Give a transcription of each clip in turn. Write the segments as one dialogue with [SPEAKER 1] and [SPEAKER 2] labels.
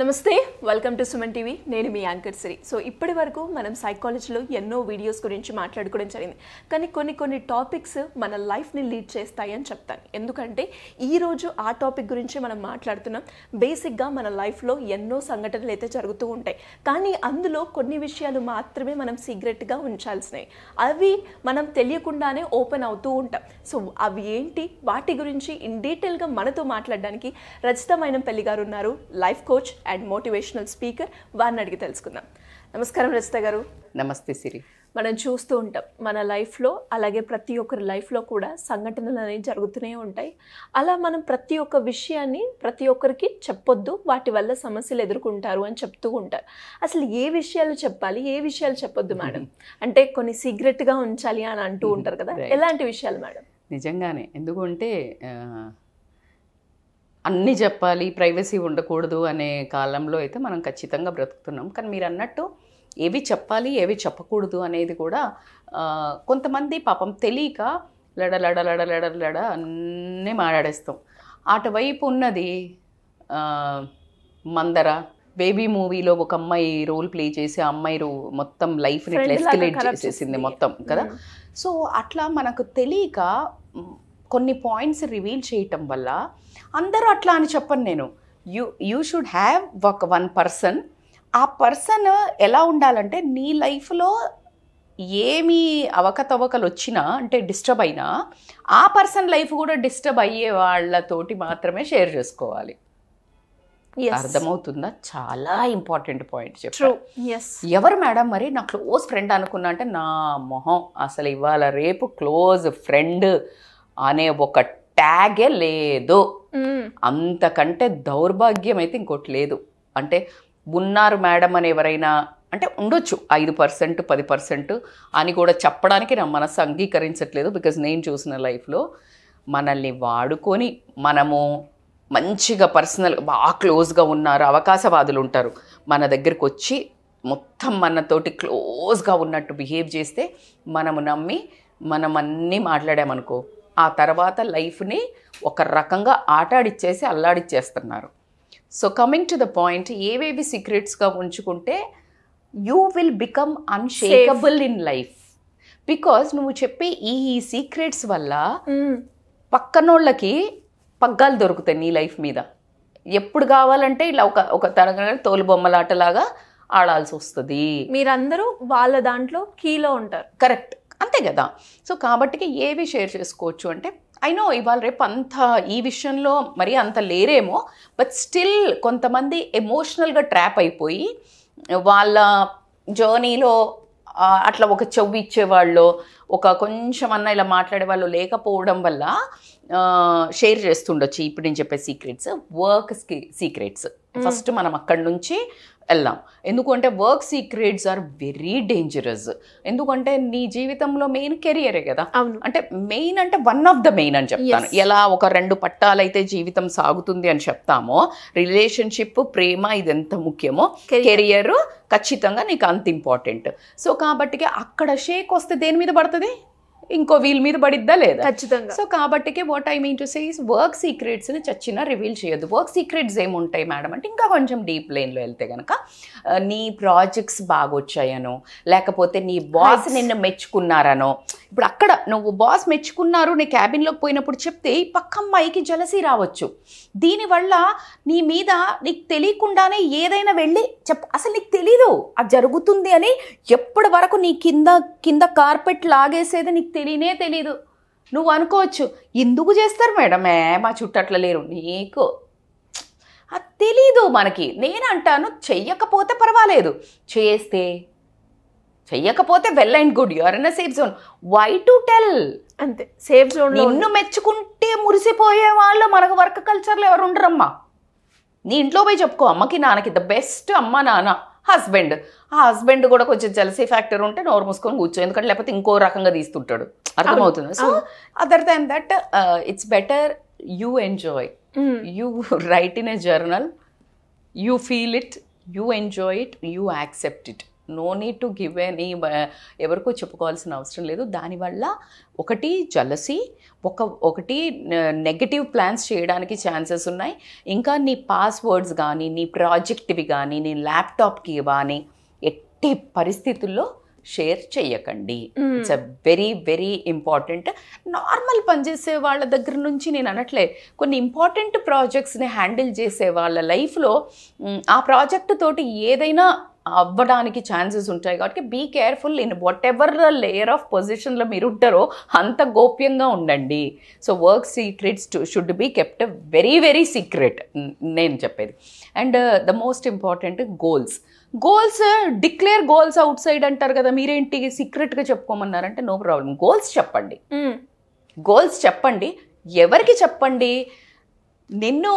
[SPEAKER 1] నమస్తే welcome to Suman TV నేను మీ anchor Shri so ఇప్పటి వరకు మనం సైకాలజీలో ఎన్నో వీడియోస్ గురించి మాట్లాడుకోవడం జరిగింది కానీ కొన్ని కొన్ని టాపిక్స్ మన లైఫ్ని లీడ్ చేస్తాయి అని చెప్తాను ఎందుకంటే ఈరోజు ఆ టాపిక్ గురించి మనం మాట్లాడుతున్నాం బేసిక్గా మన లైఫ్లో ఎన్నో సంఘటనలు అయితే జరుగుతూ ఉంటాయి కానీ అందులో కొన్ని విషయాలు మాత్రమే మనం సీక్రెట్గా ఉంచాల్సినవి అవి మనం తెలియకుండానే ఓపెన్ అవుతూ ఉంటాం సో అవి ఏంటి వాటి గురించి ఇన్ డీటెయిల్గా మనతో మాట్లాడడానికి రచితమైన పెళ్లి గారు ఉన్నారు life coach and motivational speaker వారిని అడిగి తెలుసుకుందాం నమస్కారం రచిత గారు
[SPEAKER 2] నమస్తే సిరి
[SPEAKER 1] మనం చూస్తూ ఉంటాం మన లైఫ్లో అలాగే ప్రతి ఒక్కరి లైఫ్లో కూడా సంఘటనలు అనేవి జరుగుతూనే ఉంటాయి అలా మనం ప్రతి ఒక్క విషయాన్ని ప్రతి ఒక్కరికి చెప్పొద్దు వాటి వల్ల సమస్యలు ఎదుర్కొంటారు అని చెప్తూ ఉంటారు అసలు ఏ విషయాలు చెప్పాలి ఏ విషయాలు చెప్పొద్దు మేడం అంటే కొన్ని సీక్రెట్గా ఉంచాలి అని అంటూ ఉంటారు కదా ఎలాంటి విషయాలు మేడం
[SPEAKER 2] నిజంగానే ఎందుకంటే అన్నీ చెప్పాలి ప్రైవసీ ఉండకూడదు అనే కాలంలో అయితే మనం ఖచ్చితంగా బ్రతుకుతున్నాం కానీ మీరు అన్నట్టు ఏవి చెప్పాలి ఏవి చెప్పకూడదు అనేది కూడా కొంతమంది పాపం తెలియక లడ లడ లడ లడ లడ అన్నీ మాట్లాడేస్తాం అటువైపు ఉన్నది మందర బేబీ మూవీలో ఒక అమ్మాయి రోల్ ప్లే చేసి ఆ అమ్మాయి మొత్తం లైఫ్ని ఎస్కలేట్ చేసేసింది మొత్తం కదా hmm. సో అట్లా మనకు తెలియక కొన్ని పాయింట్స్ రివీల్ చేయటం వల్ల అందరూ అట్లా అని చెప్పను నేను యూ యూ షుడ్ హ్యావ్ ఒక వన్ పర్సన్ ఆ పర్సన్ ఎలా ఉండాలంటే నీ లైఫ్లో ఏమి అవకతవకలు వచ్చినా అంటే డిస్టర్బ్ అయినా ఆ పర్సన్ లైఫ్ కూడా డిస్టర్బ్ అయ్యే వాళ్ళతోటి మాత్రమే షేర్ చేసుకోవాలి అర్థమవుతుందా చాలా ఇంపార్టెంట్ పాయింట్ ఎవరు మేడం మరి నా క్లోజ్ ఫ్రెండ్ అనుకున్నా అంటే నా మొహం అసలు ఇవాళ రేపు క్లోజ్ ఫ్రెండ్ అనే ఒక ట్యాగే లేదు అంతకంటే దౌర్భాగ్యం అయితే ఇంకోటి లేదు అంటే ఉన్నారు మేడం అని ఎవరైనా అంటే ఉండొచ్చు ఐదు పర్సెంట్ పది పర్సెంట్ అని కూడా చెప్పడానికి నా మనసు అంగీకరించట్లేదు బికాజ్ నేను చూసిన లైఫ్లో మనల్ని వాడుకొని మనము మంచిగా పర్సనల్ బాగా క్లోజ్గా ఉన్నారు అవకాశవాదులు ఉంటారు మన దగ్గరికి వచ్చి మొత్తం మనతోటి క్లోజ్గా ఉన్నట్టు బిహేవ్ చేస్తే మనము నమ్మి మనం అన్నీ మాట్లాడామనుకో ఆ తర్వాత లైఫ్ని ఒక రకంగా ఆటాడిచ్చేసి అల్లాడిచ్చేస్తున్నారు so coming to the point ఏవేవి సీక్రెట్స్గా ఉంచుకుంటే you will become unshakable in life because నువ్వు చెప్పే ఈ సీక్రెట్స్ వల్ల పక్కనోళ్ళకి పగ్గాలు దొరుకుతాయి నీ లైఫ్ మీద ఎప్పుడు కావాలంటే ఇలా ఒక ఒక తరగతి తోలుబొమ్మలాటలాగా ఆడాల్సి వస్తుంది మీరందరూ వాళ్ళ దాంట్లో కీలో ఉంటారు కరెక్ట్ అంతే కదా సో కాబట్టి ఏవి షేర్ చేసుకోవచ్చు అంటే ఐ నో ఇవాళ రేపు అంత ఈ విషయంలో మరీ అంత లేరేమో బట్ స్టిల్ కొంతమంది ఎమోషనల్గా ట్రాప్ అయిపోయి వాళ్ళ జర్నీలో అట్లా ఒక చెవి ఇచ్చేవాళ్ళు ఒక కొంచెం అన్న ఇలా మాట్లాడే వాళ్ళు లేకపోవడం వల్ల షేర్ చేస్తుండొచ్చు ఇప్పుడు నేను చెప్పే సీక్రెట్స్ వర్క్ సీక్రెట్స్ ఫస్ట్ మనం అక్కడి నుంచి వెళ్దాం ఎందుకంటే work secrets are very dangerous ఎందుకంటే నీ జీవితంలో మెయిన్ కెరియరే కదా అంటే మెయిన్ అంటే వన్ ఆఫ్ ద మెయిన్ అని చెప్తాను ఎలా ఒక రెండు పట్టాలైతే జీవితం సాగుతుంది అని చెప్తామో రిలేషన్షిప్ ప్రేమ ఇది ఎంత ముఖ్యమో కెరియర్ ఖచ్చితంగా నీకు అంత ఇంపార్టెంట్ సో కాబట్టి అక్కడ షేక్ వస్తే దేని మీద పడుతుంది ఇంకో వీల్ మీద పడిద్దా లేదా ఖచ్చితంగా సో కాబట్టికే what I mean to say work secrets ని చచ్చిన రివీల్ చేయొద్దు వర్క్ సీక్రెట్స్ ఏముంటాయి మేడం అంటే ఇంకా కొంచెం డీప్ లో వెళ్తే కనుక నీ ప్రాజెక్ట్స్ బాగొచ్చాయనో లేకపోతే నీ బాస్ నిన్ను మెచ్చుకున్నారనో ఇప్పుడు అక్కడ నువ్వు బాస్ మెచ్చుకున్నారు నీ క్యాబిన్లోకి పోయినప్పుడు చెప్తే ఈ పక్క అమ్మాయికి జలసి రావచ్చు దీనివల్ల నీ మీద నీకు తెలియకుండానే ఏదైనా వెళ్ళి చెప్ అసలు నీకు తెలీదు అది జరుగుతుంది అని ఎప్పటి వరకు నీ కింద కింద కార్పెట్ లాగేసేది నీకు తెలియనే తెలీదు నువ్వు అనుకోవచ్చు ఎందుకు చేస్తారు మేడమే మా చుట్టట్ల లేరు నీకు అది తెలీదు మనకి నేను అంటాను చెయ్యకపోతే పర్వాలేదు చేస్తే చెయ్యకపోతే well and good you are in safe zone why to tell అంతే సేఫ్ జోన్ నిన్ను మెచ్చుకుంటే మురిసిపోయే వాళ్ళు మనకు వర్క్ కల్చర్లో ఎవరు ఉండరమ్మా నీ ఇంట్లో పోయి చెప్పుకో అమ్మకి నాన్నకి ద బెస్ట్ అమ్మ నాన్న హస్బెండ్ ఆ హస్బెండ్ కూడా కొంచెం జలసీ ఫ్యాక్టర్ ఉంటే నోరు మూసుకొని కూర్చో ఎందుకంటే లేకపోతే ఇంకో రకంగా తీస్తుంటాడు అర్థమవుతుంది so other than that it's better you enjoy you write in a journal you feel it you enjoy it you accept it no need to give అని ఎవరికో చెప్పుకోవాల్సిన అవసరం లేదు దానివల్ల ఒకటి జలసి ఒక ఒకటి నెగటివ్ ప్లాన్స్ చేయడానికి ఛాన్సెస్ ఉన్నాయి ఇంకా నీ పాస్వర్డ్స్ కానీ నీ ప్రాజెక్ట్వి కానీ నీ ల్యాప్టాప్కి కానీ ఎట్టి పరిస్థితుల్లో షేర్ చేయకండి it's a very very important normal పనిచేసే వాళ్ళ దగ్గర నుంచి నేను అనట్లే కొన్ని ఇంపార్టెంట్ ప్రాజెక్ట్స్ని హ్యాండిల్ చేసే వాళ్ళ లైఫ్లో ఆ ప్రాజెక్ట్ తోటి ఏదైనా అవ్వడానికి ఛాన్సెస్ ఉంటాయి కాబట్టి be careful in whatever layer of పొజిషన్లో మీరు ఉంటారో అంత గోప్యంగా ఉండండి so work secrets should be kept very very secret నేను చెప్పేది and the most important goals goals declare goals outside అంటారు కదా మీరేంటి సీక్రెట్గా చెప్పుకోమన్నారంటే నో ప్రాబ్లం గోల్స్ చెప్పండి గోల్స్ చెప్పండి ఎవరికి చెప్పండి నిన్ను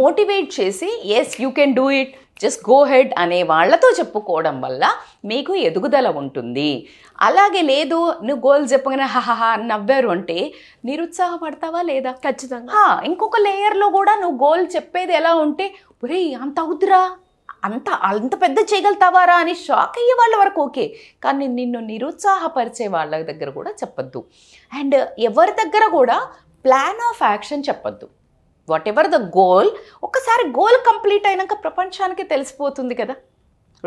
[SPEAKER 2] మోటివేట్ చేసి yes you can do it just go ahead అనే వాళ్ళతో చెప్పుకోవడం వల్ల మీకు ఎదుగుదల ఉంటుంది అలాగే లేదు నువ్వు గోల్ చెప్పగానే హాహా అని నవ్వారు అంటే నిరుత్సాహపడతావా లేదా ఖచ్చితంగా ఇంకొక లేయర్లో కూడా నువ్వు గోల్ చెప్పేది ఎలా ఉంటే ఒరే అంత అవుద్దురా అంత అంత పెద్ద చేయగలుగుతావారా అని షాక్ అయ్యే వాళ్ళ వరకు ఓకే కానీ నిన్ను నిరుత్సాహపరిచే వాళ్ళ దగ్గర కూడా చెప్పొద్దు అండ్ ఎవరి దగ్గర కూడా ప్లాన్ ఆఫ్ యాక్షన్ చెప్పద్దు వాట్ ఎవర్ ద గోల్ ఒకసారి గోల్ కంప్లీట్ అయినాక ప్రపంచానికి తెలిసిపోతుంది కదా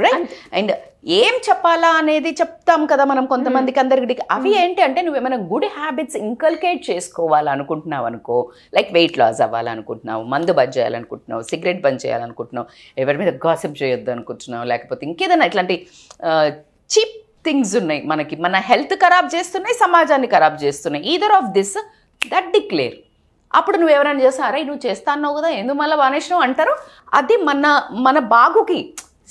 [SPEAKER 2] రైట్ అండ్ ఏం చెప్పాలా అనేది చెప్తాం కదా మనం కొంతమందికి అందరికి అవి ఏంటి అంటే నువ్వు ఏమైనా గుడ్ హ్యాబిట్స్ ఇంకల్కేట్ చేసుకోవాలనుకుంటున్నావు అనుకో లైక్ వెయిట్ లాస్ అవ్వాలనుకుంటున్నావు మందు బంద్ చేయాలనుకుంటున్నావు సిగరెట్ బంద్ చేయాలనుకుంటున్నావు ఎవరి మీద గాసిప్ చేయొద్దు అనుకుంటున్నావు లేకపోతే ఇంకేదైనా ఇట్లాంటి చీప్ థింగ్స్ ఉన్నాయి మనకి మన హెల్త్ ఖరాబ్ చేస్తున్నాయి సమాజాన్ని ఖరాబ్ చేస్తున్నాయి either of this that declare అప్పుడు నువ్వు ఎవరైనా చేస్తా అరే నువ్వు చేస్తాన్నావు కదా ఎందుకు మళ్ళీ మానేసినావు అంటారు అది మన మన బాగుకి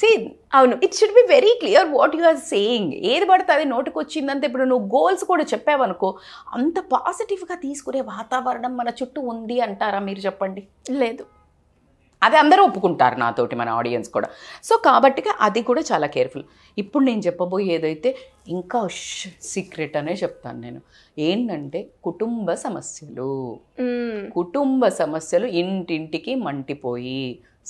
[SPEAKER 2] సి అవును it should be very clear what you are saying ఏది పడితే అది నోటికి వచ్చిందంటే ఇప్పుడు నువ్వు గోల్స్ కూడా చెప్పావనుకో అంత పాజిటివ్గా తీసుకునే వాతావరణం మన చుట్టూ ఉంది అంటారా మీరు చెప్పండి లేదు అది అందరూ ఒప్పుకుంటారు నాతోటి మన ఆడియన్స్ కూడా సో కాబట్టి అది కూడా చాలా కేర్ఫుల్ ఇప్పుడు నేను చెప్పబోయేదైతే ఇంకా సీక్రెట్ అనే చెప్తాను నేను ఏంటంటే కుటుంబ సమస్యలు కుటుంబ సమస్యలు ఇంటింటికి మంటిపోయి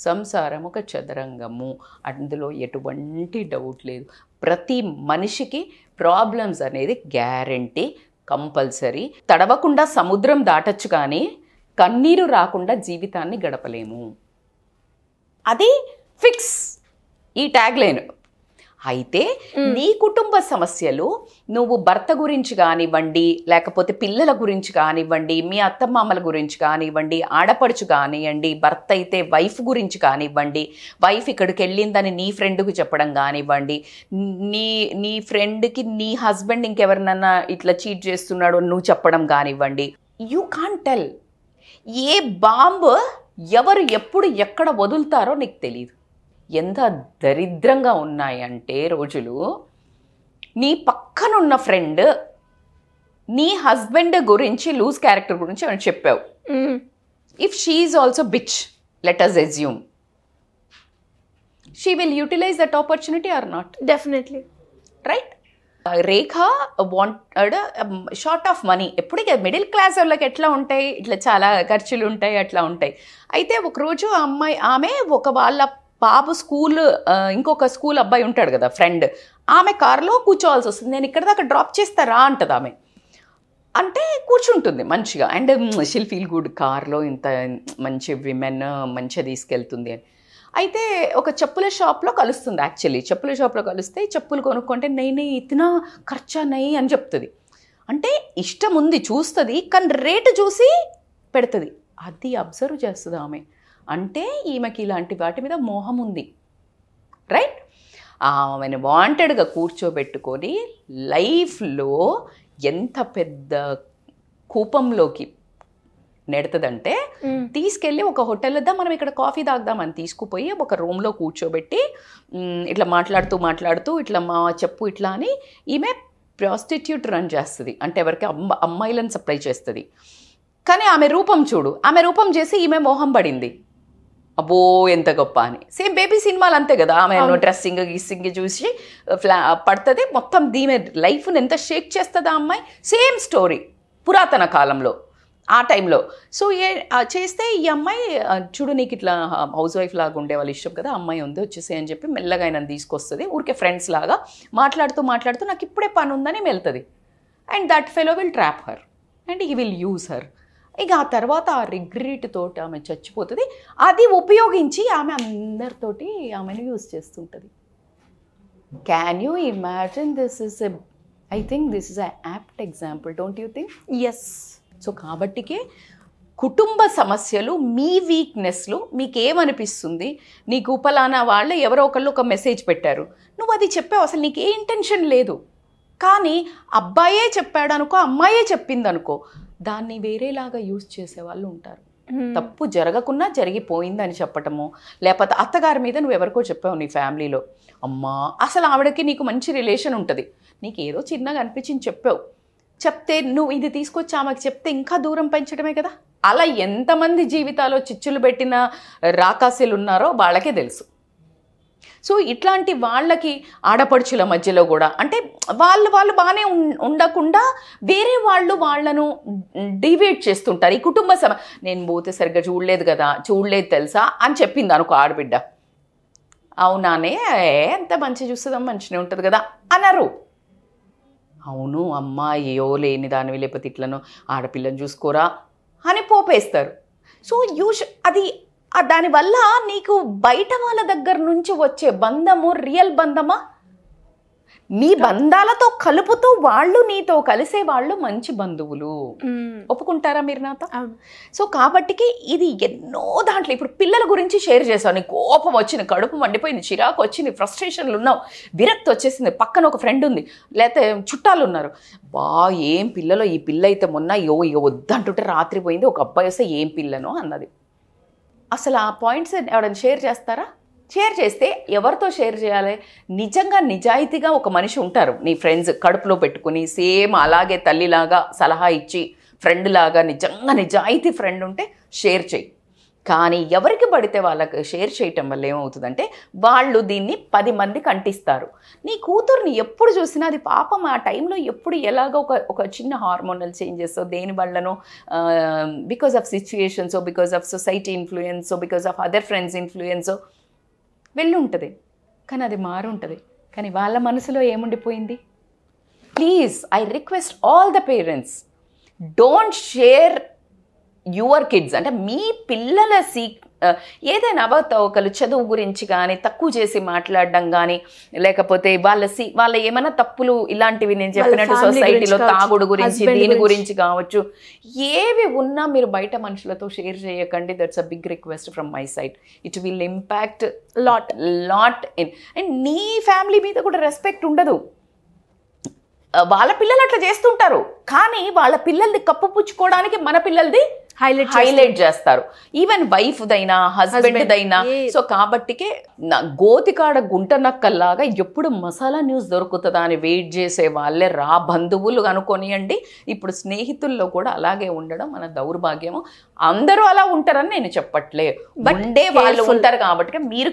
[SPEAKER 2] సంసారం ఒక చదరంగము అందులో ఎటువంటి డౌట్ లేదు ప్రతి మనిషికి ప్రాబ్లమ్స్ అనేది గ్యారంటీ కంపల్సరీ తడవకుండా సముద్రం దాటచ్చు కానీ కన్నీరు రాకుండా జీవితాన్ని గడపలేము అది ఫిక్స్ ఈ ట్యాగ్ లైన్ అయితే నీ కుటుంబ సమస్యలు నువ్వు భర్త గురించి కానివ్వండి లేకపోతే పిల్లల గురించి కానివ్వండి మీ అత్తమామల గురించి కానివ్వండి ఆడపడుచు కానివ్వండి భర్త అయితే వైఫ్ గురించి కానివ్వండి వైఫ్ ఇక్కడికి వెళ్ళిందని నీ ఫ్రెండ్కు చెప్పడం కానివ్వండి నీ నీ ఫ్రెండ్కి నీ హస్బెండ్ ఇంకెవరినన్నా ఇట్లా చీట్ చేస్తున్నాడో నువ్వు చెప్పడం కానివ్వండి you can tell a bomb ఎవరు ఎప్పుడు ఎక్కడ వదులుతారో నీకు తెలియదు ఎంత దరిద్రంగా ఉన్నాయంటే రోజులు నీ పక్కనున్న ఫ్రెండ్ నీ హస్బెండ్ గురించి లూజ్ క్యారెక్టర్ గురించి అని చెప్పావు if she also bitch let us assume she will utilize that opportunity or not definitely right Rekha wanted short of money ఎప్పుడు మిడిల్ క్లాస్ వాళ్ళకి ఎట్లా ఉంటాయి ఇట్లా చాలా ఖర్చులు ఉంటాయి అట్లా ఉంటాయి అయితే ఒకరోజు ఆ అమ్మాయి ఆమె ఒక వాళ్ళ బాబు స్కూల్ ఇంకొక స్కూల్ అబ్బాయి ఉంటాడు కదా ఫ్రెండ్ ఆమె కారులో కూర్చోవాల్సి వస్తుంది నేను ఇక్కడ దాకా డ్రాప్ చేస్తారా అంటది ఆమె అంటే కూర్చుంటుంది మంచిగా అండ్ షిల్ ఫీల్ గుడ్ కార్లో ఇంత మంచి విమెన్ మంచిగా తీసుకెళ్తుంది అని అయితే ఒక చెప్పుల షాప్లో కలుస్తుంది యాక్చువల్లీ చెప్పుల షాప్లో కలిస్తే చెప్పులు కొనుక్కుంటే నెయ్యి ఇతనా ఖర్చా నెయ్యి అని చెప్తుంది అంటే ఇష్టం ఉంది చూస్తుంది కానీ రేటు చూసి పెడుతుంది అది అబ్జర్వ్ చేస్తుంది ఆమె అంటే ఈమెకి ఇలాంటి వాటి మీద మోహం ఉంది రైట్ ఆమెను వాంటెడ్గా కూర్చోబెట్టుకొని లైఫ్లో ఎంత పెద్ద కూపంలోకి నెడతదంటే తీసుకెళ్ళి ఒక హోటల్ వద్దాం మనం ఇక్కడ కాఫీ తాగుదాం అని తీసుకుపోయి ఒక రూమ్లో కూర్చోబెట్టి ఇట్లా మాట్లాడుతూ మాట్లాడుతూ ఇట్లా మా చెప్పు ఇట్లా అని ఈమె ప్రాస్టిట్యూట్ రన్ చేస్తుంది అంటే ఎవరికి అమ్మ అమ్మాయిలను సప్లై చేస్తుంది కానీ ఆమె రూపం చూడు ఆమె రూపం చేసి ఈమె మోహం పడింది అబ్బో ఎంత గొప్ప అని సేమ్ బేబీ సినిమాలు అంతే కదా ఆమె డ్రెస్సింగ్ గీసింగ్ చూసి ఫ్లా పడుతుంది మొత్తం దీమె లైఫ్ని ఎంత షేక్ చేస్తుందా అమ్మాయి సేమ్ స్టోరీ పురాతన కాలంలో ఆ టైంలో సో ఏ చేస్తే ఈ అమ్మాయి చూడు నీకు ఇట్లా హౌస్ వైఫ్ లాగా ఉండే వాళ్ళు ఇష్టం కదా అమ్మాయి ఉంది వచ్చేసే అని చెప్పి మెల్లగా ఆయన తీసుకొస్తుంది ఊరికే ఫ్రెండ్స్ లాగా మాట్లాడుతూ మాట్లాడుతూ నాకు ఇప్పుడే పని ఉందని వెళ్తుంది and that fellow will trap her and he will use her ఇక ఆ తర్వాత ఆ రిగ్రెట్ తోటి ఆమె చచ్చిపోతుంది అది ఉపయోగించి ఆమె అందరితోటి ఆమెను యూజ్ చేస్తుంటుంది can you imagine this is a I think this is a apt example don't you think yes so కాబట్టికే కుటుంబ సమస్యలు మీ వీక్నెస్లు మీకేమనిపిస్తుంది నీకు పలానా వాళ్ళు ఎవరో ఒకళ్ళు ఒక మెసేజ్ పెట్టారు నువ్వు అది చెప్పావు అసలు నీకు ఏ ఇంటెన్షన్ లేదు కానీ అబ్బాయే చెప్పాడు అనుకో అమ్మాయే చెప్పింది అనుకో దాన్ని వేరేలాగా యూజ్ చేసే వాళ్ళు ఉంటారు తప్పు జరగకున్నా జరిగిపోయిందని చెప్పటము లేకపోతే అత్తగారి మీద నువ్వు ఎవరికో చెప్పావు నీ ఫ్యామిలీలో అమ్మా అసలు ఆవిడకి నీకు మంచి రిలేషన్ ఉంటుంది నీకు ఏదో చిన్నగా అనిపించింది చెప్పావు చెప్తే నువ్వు ఇది తీసుకొచ్చి ఆమెకు చెప్తే ఇంకా దూరం పెంచడమే కదా అలా ఎంతమంది జీవితాల్లో చిచ్చులు పెట్టిన రాకాశీలు ఉన్నారో వాళ్ళకే తెలుసు సో ఇట్లాంటి వాళ్ళకి ఆడపడుచుల మధ్యలో కూడా అంటే వాళ్ళు వాళ్ళు బాగానే ఉండకుండా వేరే వాళ్ళు వాళ్ళను డివేట్ చేస్తుంటారు ఈ కుటుంబ సమ నేను పోతే సరిగ్గా చూడలేదు కదా చూడలేదు తెలుసా అని చెప్పింది అనుకో ఆడబిడ్డ అవునానే ఎంత మంచి చూస్తుందా మంచిగా ఉంటుంది కదా అనరు అవును అమ్మాయో లేని దానివి లేకపోతే ఇట్లను ఆడపిల్లని చూసుకోరా అని పోపేస్తారు సో యూజ్ అది దానివల్ల నీకు బయట వాళ్ళ దగ్గర నుంచి వచ్చే బంధము రియల్ బంధమా మీ బంధాలతో కలుపుతూ వాళ్ళు నీతో కలిసే వాళ్ళు మంచి బంధువులు ఒప్పుకుంటారా మీరు నాతో సో కాబట్టికి ఇది ఎన్నో దాంట్లో ఇప్పుడు పిల్లల గురించి షేర్ చేశాను కోపం వచ్చింది కడుపు మండిపోయింది చిరాకు వచ్చింది ఫ్రస్ట్రేషన్లు ఉన్నావు విరక్తి వచ్చేసింది పక్కన ఒక ఫ్రెండ్ ఉంది లేకపోతే చుట్టాలు ఉన్నారు బా ఏం పిల్లలో ఈ పిల్ల అయితే మొన్న యో ఇక వద్దంటుంటే రాత్రి పోయింది ఒక అబ్బాయి వస్తే ఏం పిల్లను అన్నది అసలు ఆ పాయింట్స్ ఎవడైనా షేర్ చేస్తారా షేర్ చేస్తే ఎవరితో షేర్ చేయాలి నిజంగా నిజాయితీగా ఒక మనిషి ఉంటారు నీ ఫ్రెండ్స్ కడుపులో పెట్టుకుని సేమ్ అలాగే తల్లిలాగా సలహా ఇచ్చి ఫ్రెండ్ లాగా నిజంగా నిజాయితీ ఫ్రెండ్ ఉంటే షేర్ చేయి కానీ ఎవరికి పడితే వాళ్ళకి షేర్ చేయటం వల్ల ఏమవుతుందంటే వాళ్ళు దీన్ని పది మందికి అంటిస్తారు నీ కూతుర్ని ఎప్పుడు చూసినా అది పాపం ఆ టైంలో ఎప్పుడు ఎలాగో ఒక ఒక చిన్న హార్మోనల్ చేంజెస్ దేని వల్లనో because of situations because of society influence because of other friends influence వెళ్ళుంటుంది కానీ అది మారుంటుంది కానీ వాళ్ళ మనసులో ఏముండిపోయింది please I request all the parents don't share your kids అంటే మీ పిల్లల సీక్ ఏదైనా అవతవకలు చదువు గురించి కానీ తక్కువ చేసి మాట్లాడడం కానీ లేకపోతే వాళ్ళ సి వాళ్ళ ఏమైనా తప్పులు ఇలాంటివి నేను చెప్పినట్టు సొసైటీలో తాగుడు గురించి దీని గురించి కావచ్చు ఏవి ఉన్నా మీరు బయట మనుషులతో షేర్ చేయకండి that's a big request from my side it will impact lot lot in and నీ ఫ్యామిలీ మీద కూడా రెస్పెక్ట్ ఉండదు వాళ్ళ పిల్లలు అట్లా చేస్తుంటారు కానీ వాళ్ళ పిల్లల్ని కప్పు పుచ్చుకోవడానికి మన పిల్లలది హైలైట్ హైలైట్ చేస్తారు ఈవెన్ వైఫ్ దైనా హస్బెండ్ దైనా సో కాబట్టికే గోతికాడ గుంట నక్కల్లాగా ఎప్పుడు మసాలా న్యూస్ దొరుకుతుందా అని వెయిట్ చేసే వాళ్ళే రా బంధువులు అనుకొనియండి ఇప్పుడు స్నేహితుల్లో కూడా అలాగే ఉండడం మన దౌర్భాగ్యము అందరూ అలా ఉంటారని నేను చెప్పట్లే ఉండే వాళ్ళు ఉంటారు కాబట్టి మీరు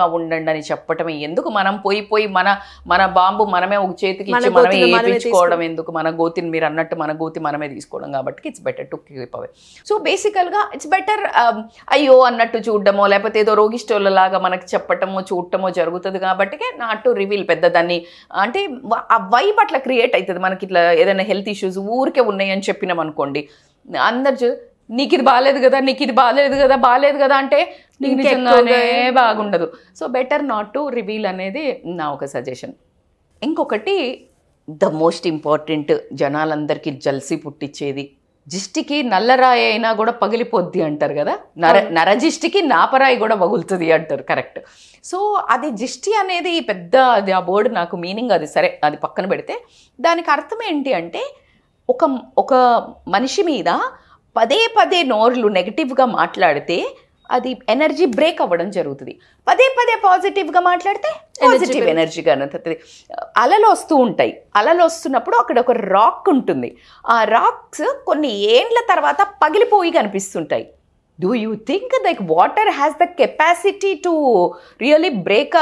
[SPEAKER 2] గా ఉండండి అని చెప్పటమే ఎందుకు మనం పోయి పోయి మన మన బాంబు మనమే ఒక చేతికి ఇచ్చి మనమే ఏపించుకోవడం ఎందుకు మన గోతిని మీరు అన్నట్టు మన గోతి మనమే తీసుకోవడం కాబట్టి it's better to keep away so బేసికల్గా ఇట్స్ బెటర్ అయ్యో అన్నట్టు చూడడమో లేకపోతే ఏదో లాగా మనకు చెప్పటమో చూడటమో జరుగుతుంది కాబట్టి నాట్ టు రివీల్ పెద్దదాన్ని అంటే ఆ వైబ్ అట్లా క్రియేట్ అవుతుంది మనకి ఇట్లా ఏదైనా హెల్త్ ఇష్యూస్ ఊరికే ఉన్నాయని చెప్పినాం అనుకోండి అందరు నీకు ఇది బాగాలేదు కదా నీకు ఇది బాగాలేదు కదా బాగాలేదు కదా అంటే నిజంగానే బాగుండదు so better not to reveal అనేది నా ఒక సజెషన్ ఇంకొకటి ద మోస్ట్ ఇంపార్టెంట్ జనాలందరికీ జల్సీ పుట్టించేది జిష్టికి నల్లరాయి అయినా కూడా పగిలిపోద్ది అంటారు కదా నర నరజిష్టికి నాపరాయి కూడా పగులుతుంది అంటారు కరెక్ట్ సో అది జిష్టి అనేది పెద్ద అది ఆ బోర్డు నాకు మీనింగ్ అది సరే అది పక్కన పెడితే దానికి అర్థం ఏంటి అంటే ఒక ఒక మనిషి మీద పదే పదే నోర్లు నెగిటివ్గా మాట్లాడితే అది ఎనర్జీ బ్రేక్ అవ్వడం జరుగుతుంది పదే పదే పాజిటివ్గా మాట్లాడితే పాజిటివ్ ఎనర్జీగా తగ్గుతుంది అలలు వస్తూ ఉంటాయి అలలు వస్తున్నప్పుడు అక్కడ ఒక రాక్ ఉంటుంది ఆ రాక్స్ కొన్ని ఏండ్ల తర్వాత పగిలిపోయి కనిపిస్తుంటాయి డూ యూ థింక్ దైక్ water has the capacity to really break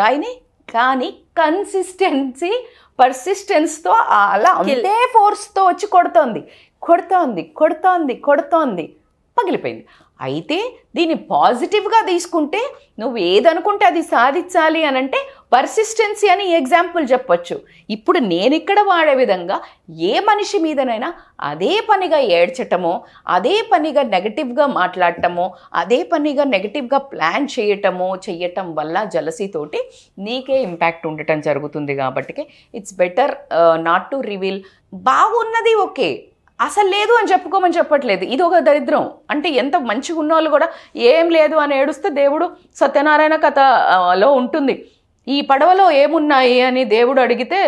[SPEAKER 2] రాయిని కానీ కన్సిస్టెన్సీ పర్సిస్టెన్స్తో అలా అంతే ఫోర్స్తో వచ్చి కొడుతోంది కొడుతోంది కొడుతోంది కొడుతోంది పగిలిపోయింది అయితే దీన్ని పాజిటివ్గా తీసుకుంటే నువ్వు ఏదనుకుంటే అది సాధించాలి అని అంటే పర్సిస్టెన్సీ అని ఎగ్జాంపుల్ చెప్పొచ్చు ఇప్పుడు నేను ఇక్కడ వాడే విధంగా ఏ మనిషి మీదనైనా అదే పనిగా ఏడ్చటమో అదే పనిగా నెగటివ్గా మాట్లాడటమో అదే పనిగా నెగటివ్గా ప్లాన్ చేయటమో చెయ్యటం వల్ల జలసీతోటి నీకే ఇంపాక్ట్ ఉండటం జరుగుతుంది కాబట్టి it's better not to reveal బాగున్నది ఓకే అసలు లేదు అని చెప్పుకోమని చెప్పట్లేదు ఇది ఒక దరిద్రం అంటే ఎంత మంచిగా ఉన్నవాళ్ళు కూడా ఏం లేదు అని ఏడుస్తే దేవుడు సత్యనారాయణ కథలో ఉంటుంది ఈ పడవలో ఏమున్నాయి అని దేవుడు అడిగితే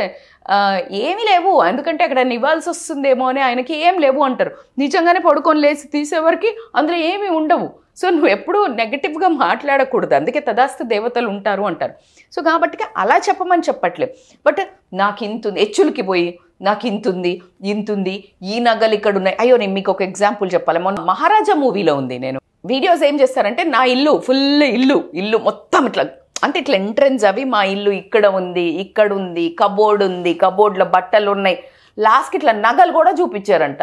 [SPEAKER 2] ఏమీ లేవు ఎందుకంటే అక్కడ ఇవ్వాల్సి వస్తుందేమో అని ఆయనకి ఏం లేవు అంటారు నిజంగానే పడుకొని లేచి తీసేవరకు అందులో ఏమీ ఉండవు సో నువ్వు ఎప్పుడూ నెగటివ్గా మాట్లాడకూడదు అందుకే తదాస్తు దేవతలు ఉంటారు అంటారు సో కాబట్టి అలా చెప్పమని చెప్పట్లేదు బట్ నాకు ఇంతుంది హెచ్చులకి పోయి నాకు ఇంతుంది ఇంతుంది ఈ నగలు ఇక్కడ ఉన్నాయి అయ్యో నేను మీకు ఒక ఎగ్జాంపుల్ చెప్పాలి మొన్న మహారాజా మూవీలో ఉంది నేను వీడియోస్ ఏం చేస్తారంటే నా ఇల్లు ఫుల్ ఇల్లు ఇల్లు మొత్తం ఇట్లా అంటే ఇట్లా ఎంట్రెన్స్ అవి మా ఇల్లు ఇక్కడ ఉంది ఇక్కడ ఉంది కబోర్డ్ ఉంది కబోర్డ్లో బట్టలు ఉన్నాయి లాస్ట్కి ఇట్లా నగలు కూడా చూపించారంట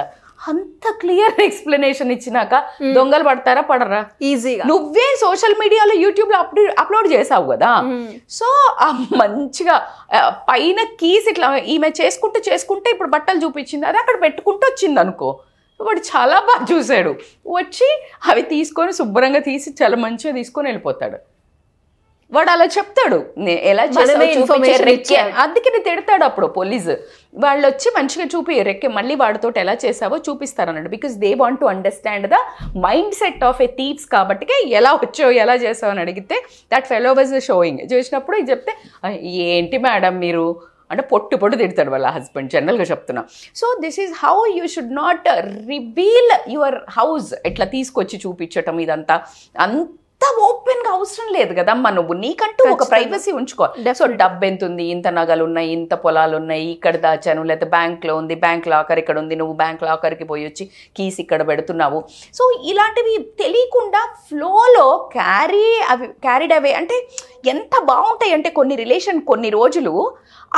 [SPEAKER 2] అంత క్లియర్ ఎక్స్ప్లెనేషన్ ఇచ్చినాక దొంగలు పడతారా పడరా ఈజీగా నువ్వే సోషల్ మీడియాలో యూట్యూబ్ లో అప్లోడ్ అప్లోడ్ చేసావు కదా సో మంచిగా పైన కీస్ ఇట్లా ఈమె చేసుకుంటూ చేసుకుంటే ఇప్పుడు బట్టలు చూపించింది అది అక్కడ పెట్టుకుంటూ వచ్చింది అనుకో వాడు చాలా బాగా చూశాడు వచ్చి అవి తీసుకొని శుభ్రంగా తీసి చాలా మంచిగా తీసుకొని వెళ్ళిపోతాడు వాడు అలా చెప్తాడు ఎలా చేసావు అందుకని తిడతాడు అప్పుడు పోలీస్ వాళ్ళు వచ్చి మంచిగా చూపి రెక్కే మళ్ళీ వాడితో ఎలా చేసావో చూపిస్తారు అన్నాడు because they want to understand the mindset of a thieves కాబట్టి ఎలా వచ్చావు ఎలా చేసావు అని అడిగితే దట్ ఫెలో వాజ్ షోయింగ్ చూసినప్పుడు ఇది చెప్తే ఏంటి మేడం మీరు అంటే పొట్టు పొట్టు తిడతాడు వాళ్ళ హస్బెండ్ జనరల్గా చెప్తున్నా so this is how you should not reveal your house ఎట్లా తీసుకొచ్చి చూపించటం ఇదంతా అంత అంత ఓపెన్ గా అవసరం లేదు కదమ్మా నువ్వు నీకంటూ ఒక ప్రైవసీ ఉంచుకో సో డబ్బు ఎంత ఉంది ఇంత నగలు ఉన్నాయి ఇంత పొలాలు ఉన్నాయి ఇక్కడ దాచాను లేకపోతే బ్యాంక్ లో ఉంది బ్యాంక్ లాకర్ ఇక్కడ ఉంది నువ్వు బ్యాంక్ లాకర్ కి పోయి వచ్చి కీస్ ఇక్కడ పెడుతున్నావు సో ఇలాంటివి తెలియకుండా ఫ్లోలో క్యారీ అవి క్యారీడ్ అవే అంటే ఎంత బాగుంటాయి అంటే కొన్ని రిలేషన్ కొన్ని రోజులు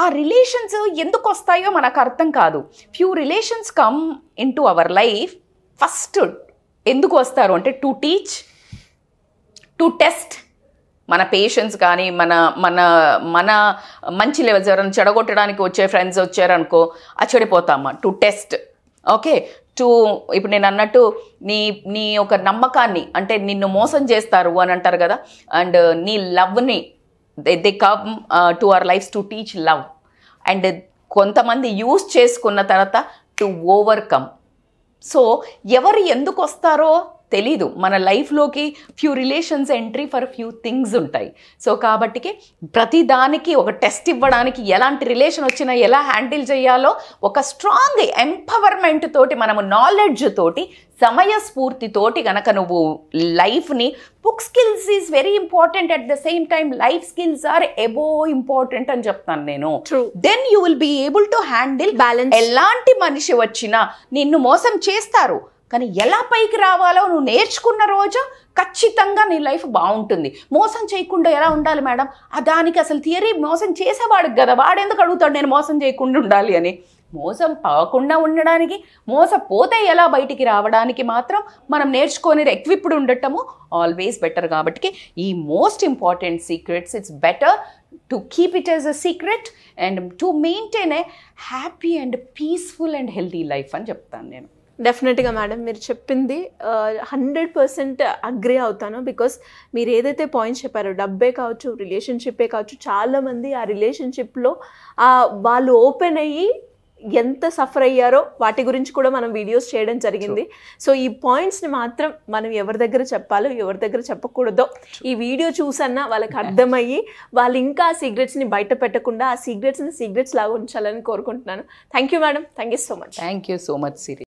[SPEAKER 2] ఆ రిలేషన్స్ ఎందుకు వస్తాయో మనకు అర్థం కాదు few relations come in our life first ఎందుకు వస్తారు అంటే టు టీచ్ టు టెస్ట్ మన పేషెన్స్ కానీ మన మన మన మంచి లెవెల్స్ ఎవరైనా చెడగొట్టడానికి వచ్చే ఫ్రెండ్స్ వచ్చారనుకో ఆ చెడిపోతామా టు టెస్ట్ ఓకే టు ఇప్పుడు నేను అన్నట్టు నీ నీ ఒక నమ్మకాన్ని అంటే నిన్ను మోసం చేస్తారు అని అంటారు కదా అండ్ నీ లవ్ని they they come to our lives to teach love and కొంతమంది యూస్ చేసుకున్న తర్వాత టు ఓవర్కమ్ సో ఎవరు ఎందుకు వస్తారో తెలీదు మన లైఫ్లోకి few relations entry for few things ఉంటాయి సో కాబట్టికి ప్రతి దానికి ఒక టెస్ట్ ఇవ్వడానికి ఎలాంటి రిలేషన్ వచ్చినా ఎలా హ్యాండిల్ చేయాలో ఒక స్ట్రాంగ్ ఎంపవర్మెంట్ తోటి మనము నాలెడ్జ్ తోటి సమయస్ఫూర్తితోటి కనుక నువ్వు లైఫ్ని book skills is very important at the same time life skills are above important అని చెప్తాను నేను then you will be able to handle balance ఎలాంటి మనిషి వచ్చినా నిన్ను మోసం చేస్తారు కానీ ఎలా పైకి రావాలో నువ్వు నేర్చుకున్న రోజు ఖచ్చితంగా నీ లైఫ్ బాగుంటుంది మోసం చేయకుండా ఎలా ఉండాలి మేడం ఆ దానికి అసలు థియరీ మోసం చేసేవాడు కదా వాడెందుకు అడుగుతాడు నేను మోసం చేయకుండా ఉండాలి అని మోసం పోకుండా ఉండడానికి మోసపోతే ఎలా బయటికి రావడానికి మాత్రం మనం నేర్చుకునే ఎక్విప్డ్ ఉండటము ఆల్వేస్ బెటర్ కాబట్టి ఈ most important secrets it's better to keep it as a secret and to maintain a happy and peaceful and healthy life అని చెప్తాను నేను
[SPEAKER 1] డెఫినెట్గా మేడం మీరు చెప్పింది హండ్రెడ్ పర్సెంట్ అగ్రి అవుతాను బికాస్ మీరు ఏదైతే పాయింట్స్ చెప్పారో డబ్బే కావచ్చు రిలేషన్షిప్పే కావచ్చు చాలామంది ఆ రిలేషన్షిప్లో వాళ్ళు ఓపెన్ అయ్యి ఎంత సఫర్ అయ్యారో వాటి గురించి కూడా మనం వీడియోస్ చేయడం జరిగింది సో ఈ పాయింట్స్ని మాత్రం మనం ఎవరి దగ్గర చెప్పాలో ఎవరి దగ్గర చెప్పకూడదో ఈ వీడియో చూసన్నా వాళ్ళకి అర్థమయ్యి వాళ్ళు ఇంకా ఆ సీక్రెట్స్ని బయట పెట్టకుండా ఆ సీక్రెట్స్ని సీక్రెట్స్ లాగా ఉంచాలని కోరుకుంటున్నాను thank you madam thank you so much
[SPEAKER 2] thank you so much Siri